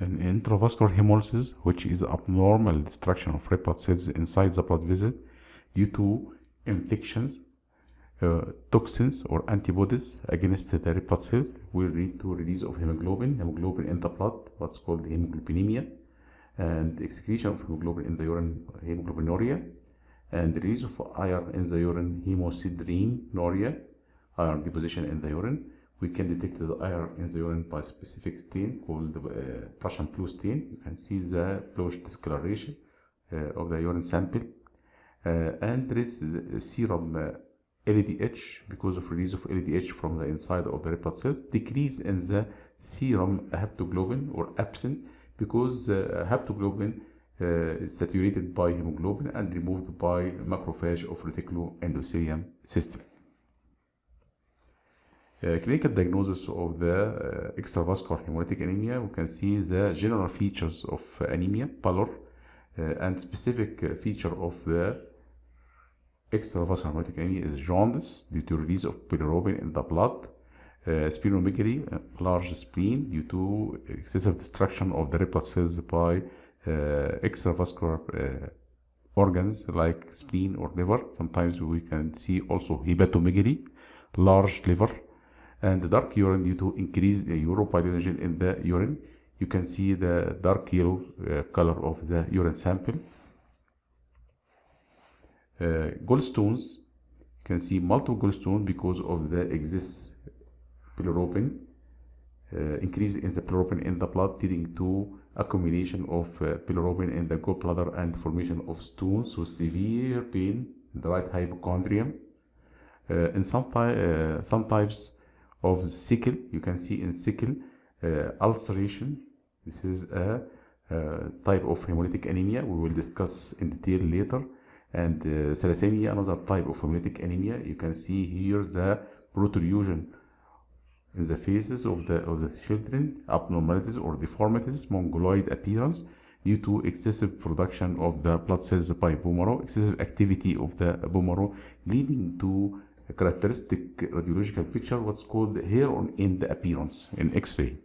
an intravascular hemolysis, which is abnormal destruction of red blood cells inside the blood vessel due to infections, uh, toxins, or antibodies against the red blood cells, will lead to release of hemoglobin, hemoglobin in the blood, what's called hemoglobinemia, and excretion of hemoglobin in the urine, hemoglobinuria, and the release of iron in the urine, hemosiderin, iron deposition in the urine, we can detect the iron in the urine by specific stain called uh, Prussian blue stain You can see the bluish discoloration uh, of the urine sample uh, and there is serum LDH uh, because of release of LDH from the inside of the red blood cells decrease in the serum haptoglobin or absent because haptoglobin uh, is saturated by hemoglobin and removed by macrophage of reticuloendothelium system. Uh, clinical diagnosis of the uh, extravascular hemolytic anemia, we can see the general features of uh, anemia, pallor, and specific feature of the extravascular hemolytic anemia is jaundice due to release of bilirubin in the blood, uh, splenomegaly, large spleen due to excessive destruction of the red blood cells by uh, extravascular uh, organs like spleen or liver. Sometimes we can see also hepatomegaly, large liver, and dark urine due to increased uropyroxygen in the urine you can see the dark yellow uh, color of the urine sample uh, gallstones you can see multiple gallstones because of the excess bilirubin uh, increase in the bilirubin in the blood leading to accumulation of uh, bilirubin in the gallbladder and formation of stones so severe pain in the right hypochondrium uh, in some, uh, some types of sickle you can see in sickle uh, ulceration this is a type of hemolytic anemia we will discuss in detail later and uh, thalassemia another type of hemolytic anemia you can see here the protrusion in the faces of the, of the children, abnormalities or deformities, mongoloid appearance due to excessive production of the blood cells by bone marrow, excessive activity of the bone marrow, leading to characteristic radiological picture what's called hair on end appearance in X-ray.